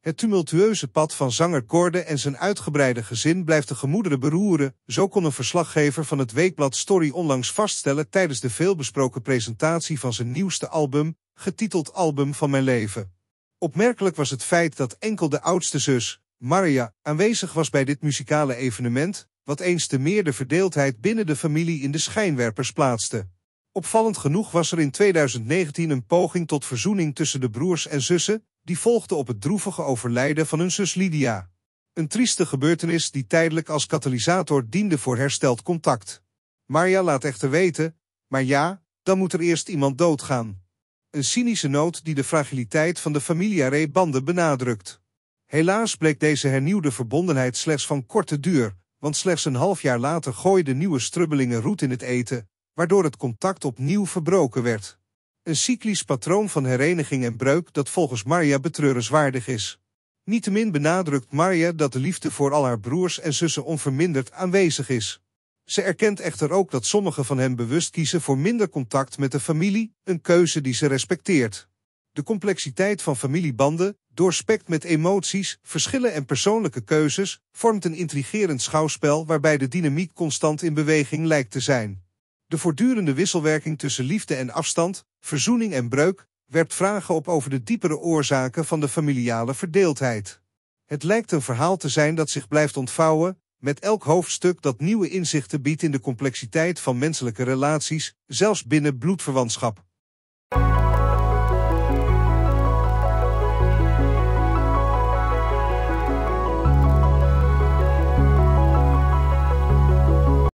Het tumultueuze pad van zanger Corde en zijn uitgebreide gezin blijft de gemoederen beroeren, zo kon een verslaggever van het weekblad Story onlangs vaststellen tijdens de veelbesproken presentatie van zijn nieuwste album, getiteld Album van Mijn Leven. Opmerkelijk was het feit dat enkel de oudste zus, Maria, aanwezig was bij dit muzikale evenement, wat eens te meer de verdeeldheid binnen de familie in de schijnwerpers plaatste. Opvallend genoeg was er in 2019 een poging tot verzoening tussen de broers en zussen, die volgde op het droevige overlijden van hun zus Lydia. Een trieste gebeurtenis die tijdelijk als katalysator diende voor hersteld contact. Maria laat echter weten, maar ja, dan moet er eerst iemand doodgaan. Een cynische noot die de fragiliteit van de familiaré banden benadrukt. Helaas bleek deze hernieuwde verbondenheid slechts van korte duur, want slechts een half jaar later gooiden nieuwe strubbelingen roet in het eten, waardoor het contact opnieuw verbroken werd. Een cyclisch patroon van hereniging en breuk dat volgens Maria betreurenswaardig is. Niettemin benadrukt Maria dat de liefde voor al haar broers en zussen onverminderd aanwezig is. Ze erkent echter ook dat sommigen van hen bewust kiezen voor minder contact met de familie, een keuze die ze respecteert. De complexiteit van familiebanden, doorspekt met emoties, verschillen en persoonlijke keuzes, vormt een intrigerend schouwspel waarbij de dynamiek constant in beweging lijkt te zijn. De voortdurende wisselwerking tussen liefde en afstand, verzoening en breuk, werpt vragen op over de diepere oorzaken van de familiale verdeeldheid. Het lijkt een verhaal te zijn dat zich blijft ontvouwen, met elk hoofdstuk dat nieuwe inzichten biedt in de complexiteit van menselijke relaties, zelfs binnen bloedverwantschap.